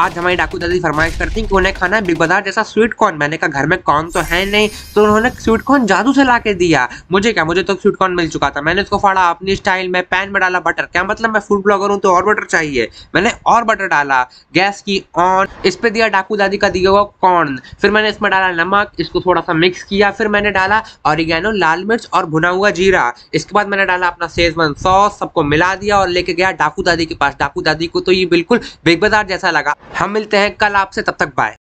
आज हमारी डाकू दादी फरमाइश करती हैं कि उन्हें खाना है बिग बाजार जैसा स्वीट कॉर्न मैंने कहा घर में कॉर्न तो है नहीं तो उन्होंने स्वीट कॉर्न जादू से ला के दिया मुझे क्या मुझे तो स्वीट कॉर्न मिल चुका था मैंने उसको फाड़ा अपनी स्टाइल में पैन में डाला बटर क्या मतलब मैं फूड ब्लॉगर हूँ तो और बटर चाहिए मैंने और बटर डाला गैस की ऑन इस पर दिया डाकू दादी का दिया हुआ कॉर्न फिर मैंने इसमें डाला नमक इसको थोड़ा सा मिक्स किया फिर मैंने डाला और लाल मिर्च और भुना हुआ जीरा इसके बाद मैंने डाला अपना सेजवन सॉस सबको मिला दिया और लेके गया डाकू दादी के पास डाकू दादी को तो ये बिल्कुल बिग बाजार जैसा लगा हम मिलते हैं कल आपसे तब तक बाय